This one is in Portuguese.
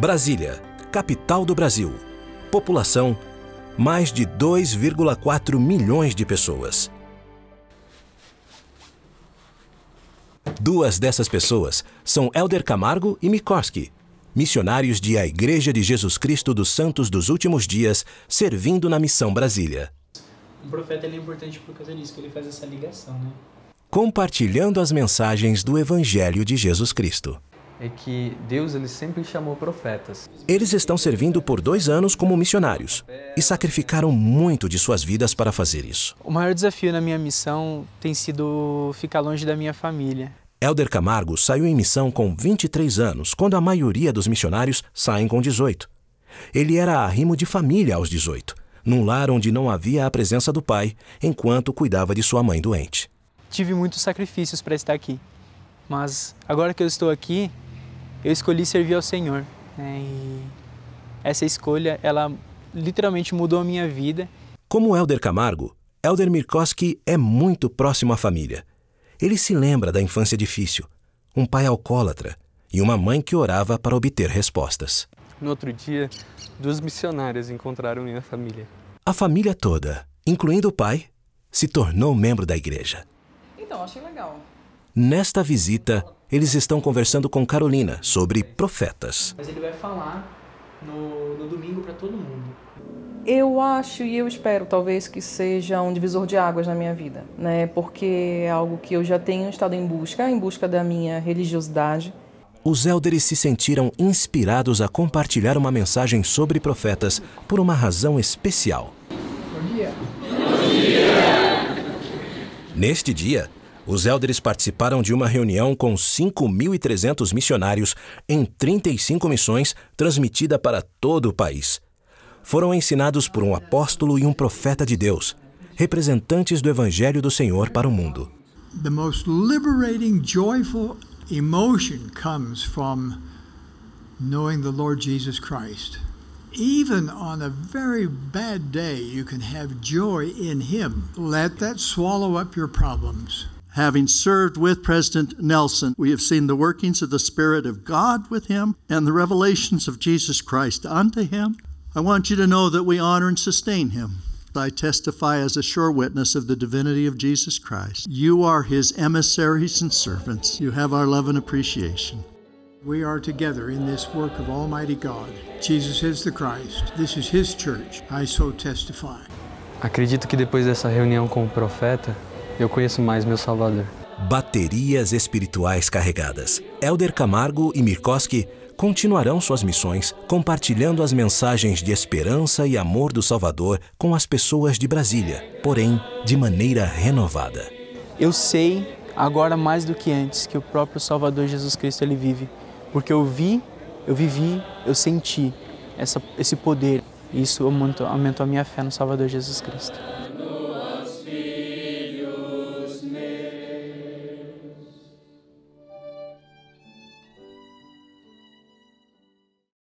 Brasília, capital do Brasil. População: mais de 2,4 milhões de pessoas. Duas dessas pessoas são Elder Camargo e Mikorski, missionários de a Igreja de Jesus Cristo dos Santos dos Últimos Dias, servindo na Missão Brasília. O profeta é importante por causa disso, que ele faz essa ligação, né? Compartilhando as mensagens do Evangelho de Jesus Cristo é que Deus ele sempre chamou profetas. Eles estão servindo por dois anos como missionários e sacrificaram muito de suas vidas para fazer isso. O maior desafio na minha missão tem sido ficar longe da minha família. Elder Camargo saiu em missão com 23 anos, quando a maioria dos missionários saem com 18. Ele era arrimo de família aos 18, num lar onde não havia a presença do pai, enquanto cuidava de sua mãe doente. Tive muitos sacrifícios para estar aqui, mas agora que eu estou aqui, eu escolhi servir ao Senhor. Né? E essa escolha, ela literalmente mudou a minha vida. Como Helder Camargo, Helder Mirkowski é muito próximo à família. Ele se lembra da infância difícil, um pai alcoólatra e uma mãe que orava para obter respostas. No outro dia, duas missionárias encontraram minha família. A família toda, incluindo o pai, se tornou membro da igreja. Então, achei legal. Nesta visita, eles estão conversando com Carolina sobre profetas. Mas ele vai falar no, no domingo para todo mundo. Eu acho e eu espero talvez que seja um divisor de águas na minha vida, né? Porque é algo que eu já tenho estado em busca, em busca da minha religiosidade. Os élderes se sentiram inspirados a compartilhar uma mensagem sobre profetas por uma razão especial. Bom dia. Bom dia. Neste dia, os elders participaram de uma reunião com 5.300 missionários em 35 missões transmitida para todo o país. Foram ensinados por um apóstolo e um profeta de Deus, representantes do Evangelho do Senhor para o mundo. The most liberating, joyful emotion comes from knowing the Lord Jesus Christ. Even on a very bad day, you can have joy in Him. Let that swallow up your problems. Having served with President Nelson, we have seen the workings of the Spirit of God with him and the revelations of Jesus Christ unto him. I want you to know that we honor and sustain him. I testify as a sure witness of the divinity of Jesus Christ. You are his emissaries and servants. You have our love and appreciation. We are together in this work of Almighty God. Jesus is the Christ. This is his church. I so testify. Acredito que depois dessa reunião com o profeta, eu conheço mais meu Salvador. Baterias espirituais carregadas. Elder Camargo e Mirkoski continuarão suas missões compartilhando as mensagens de esperança e amor do Salvador com as pessoas de Brasília, porém de maneira renovada. Eu sei agora mais do que antes que o próprio Salvador Jesus Cristo ele vive, porque eu vi, eu vivi, eu senti essa, esse poder. Isso aumentou, aumentou a minha fé no Salvador Jesus Cristo.